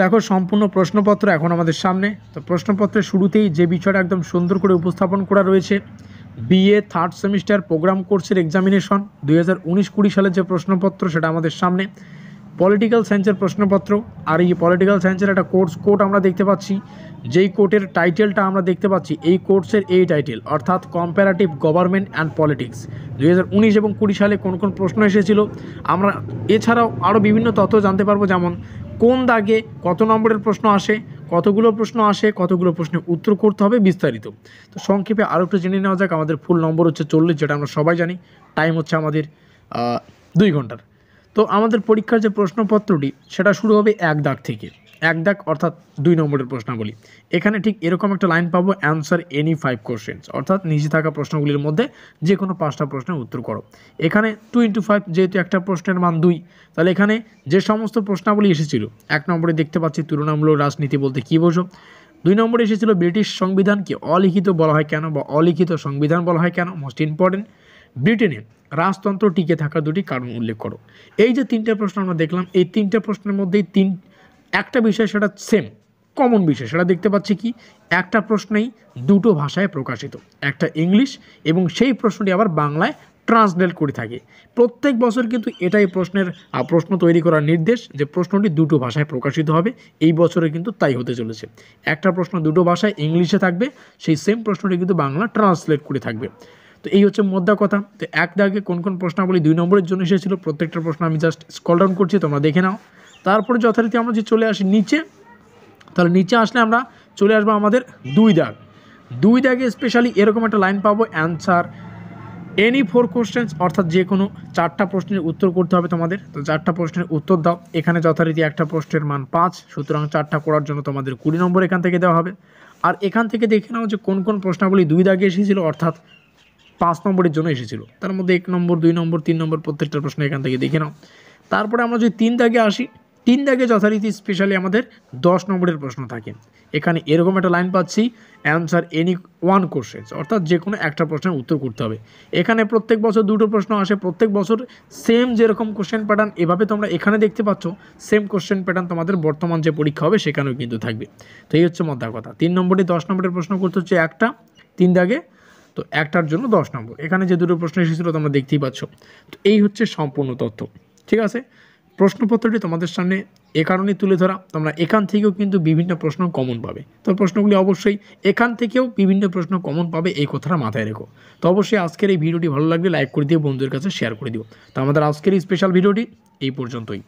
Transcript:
দেখো সম্পূর্ণ প্রশ্নপত্র এখন আমাদের সামনে তো প্রশ্নপত্রের শুরুতেই যে বিষয়টা একদম সুন্দর করে উপস্থাপন করা রয়েছে বিএ থার্ড সেমিস্টার প্রোগ্রাম কোর্সের এক্সামিনেশন দুই হাজার উনিশ কুড়ি সালের যে প্রশ্নপত্র সেটা আমাদের সামনে পলিটিক্যাল সায়েন্সের প্রশ্নপত্র আর এই পলিটিক্যাল সায়েন্সের একটা কোর্স কোর্ট আমরা দেখতে পাচ্ছি যেই কোর্টের টাইটেলটা আমরা দেখতে পাচ্ছি এই কোর্সের এই টাইটেল অর্থাৎ কম্প্যারাটিভ গভর্নমেন্ট অ্যান্ড পলিটিক্স দুই এবং কুড়ি সালে কোন কোন প্রশ্ন এসেছিল আমরা এছাড়াও আরও বিভিন্ন তথ্য জানতে পারবো যেমন কোন দাগে কত নম্বরের প্রশ্ন আসে কতগুলো প্রশ্ন আসে কতগুলো প্রশ্নের উত্তর করতে হবে বিস্তারিত তো সংক্ষেপে আরও একটু জেনে নেওয়া যাক আমাদের ফুল নম্বর হচ্ছে চল্লিশ যেটা আমরা সবাই জানি টাইম হচ্ছে আমাদের দুই ঘন্টার তো আমাদের পরীক্ষার যে প্রশ্নপত্রটি সেটা শুরু হবে এক দাগ থেকে এক দাগ অর্থাৎ দুই নম্বরের প্রশ্নাবলী এখানে ঠিক এরকম একটা লাইন পাবো অ্যান্সার এনি ফাইভ কোশ্চেন্স অর্থাৎ নিচে থাকা প্রশ্নগুলির মধ্যে যে কোনো পাঁচটা প্রশ্নের উত্তর করো এখানে টু ইন্টু ফাইভ যেহেতু একটা প্রশ্নের মান দুই তাহলে এখানে যে সমস্ত প্রশ্নাবলী এসেছিল এক নম্বরে দেখতে পাচ্ছি তুলনামূলক রাজনীতি বলতে কী বোঝো দুই নম্বরে এসেছিল ব্রিটিশ সংবিধানকে অলিখিত বলা হয় কেন বা অলিখিত সংবিধান বলা হয় কেন মোস্ট ইম্পর্টেন্ট ব্রিটেনের রাজতন্ত্র টিকে থাকার দুটি কারণ উল্লেখ করো এই যে তিনটে প্রশ্ন আমরা দেখলাম এই তিনটে প্রশ্নের মধ্যেই তিন একটা বিষয় সেটা সেম কমন বিষয় সেটা দেখতে পাচ্ছি কি একটা প্রশ্নেই দুটো ভাষায় প্রকাশিত একটা ইংলিশ এবং সেই প্রশ্নটি আবার বাংলায় ট্রান্সলেট করে থাকে প্রত্যেক বছর কিন্তু এটাই প্রশ্নের প্রশ্ন তৈরি করার নির্দেশ যে প্রশ্নটি দুটো ভাষায় প্রকাশিত হবে এই বছরে কিন্তু তাই হতে চলেছে একটা প্রশ্ন দুটো ভাষায় ইংলিশে থাকবে সেই সেম প্রশ্নটি কিন্তু বাংলা ট্রান্সলেট করে থাকবে তো এই হচ্ছে মোদ্দা কথা তো এক দাগে কোন কোন প্রশ্নাবলী দুই নম্বরের জন্য এসেছিল প্রত্যেকটা প্রশ্ন আমি জাস্ট স্কল ডাউন করছি তোমরা দেখে নাও তারপরে যথারীতি আমরা যে চলে আসি নিচে তাহলে নিচে আসলে আমরা চলে আসবো আমাদের দুই দাগ দুই দাগে স্পেশালি এরকম একটা লাইন পাবো অ্যান্সার এনি ফোর কোশ্চেন্স অর্থাৎ যে কোনো চারটা প্রশ্নের উত্তর করতে হবে তোমাদের তো চারটা প্রশ্নের উত্তর দাও এখানে যথারীতি একটা প্রশ্নের মান পাঁচ সুতরাং চারটা করার জন্য তোমাদের কুড়ি নম্বর এখান থেকে দেওয়া হবে আর এখান থেকে দেখে নাও যে কোন কোন প্রশ্নাবলী দুই দাগে এসেছিলো অর্থাৎ পাঁচ নম্বরের জন্য এসেছিল তার মধ্যে এক নম্বর দুই নম্বর তিন নম্বর প্রত্যেকটা প্রশ্ন এখান থেকে দেখে নাও তারপরে আমরা যদি তিন দাগে আসি তিন দাগে যথারীতি স্পেশালি আমাদের দশ নম্বরের প্রশ্ন থাকে এখানে এরকম একটা লাইন পাচ্ছি অ্যান্সার এনি ওয়ান কোর্সেস অর্থাৎ যে কোনো একটা প্রশ্নের উত্তর করতে হবে এখানে প্রত্যেক বছর দুটো প্রশ্ন আসে প্রত্যেক বছর সেম যেরকম কোশ্চেন প্যাটার্ন এভাবে তোমরা এখানে দেখতে পাচ্ছ সেম কোশ্চেন প্যাটার্ন তোমাদের বর্তমান যে পরীক্ষা হবে সেখানেও কিন্তু থাকবে তো এই হচ্ছে মধ্যা কথা তিন নম্বরে দশ নম্বরের প্রশ্ন করতে হচ্ছে একটা তিন দাগে তো একটার জন্য দশ নম্বর এখানে যে দুটো প্রশ্ন এসেছিলো তোমরা দেখতেই পাচ্ছ তো এই হচ্ছে সম্পূর্ণ তথ্য ঠিক আছে প্রশ্নপত্রটি তোমাদের সামনে এ কারণে তুলে ধরা তোমরা এখান থেকেও কিন্তু বিভিন্ন প্রশ্ন কমন পাবে তো প্রশ্নগুলি অবশ্যই এখান থেকেও বিভিন্ন প্রশ্ন কমন পাবে এই কথাটা মাথায় রেখো তো অবশ্যই আজকের এই ভিডিওটি ভালো লাগলে লাইক করে দিও বন্ধুদের কাছে শেয়ার করে দিও তো আমাদের আজকের এই স্পেশাল ভিডিওটি এই পর্যন্তই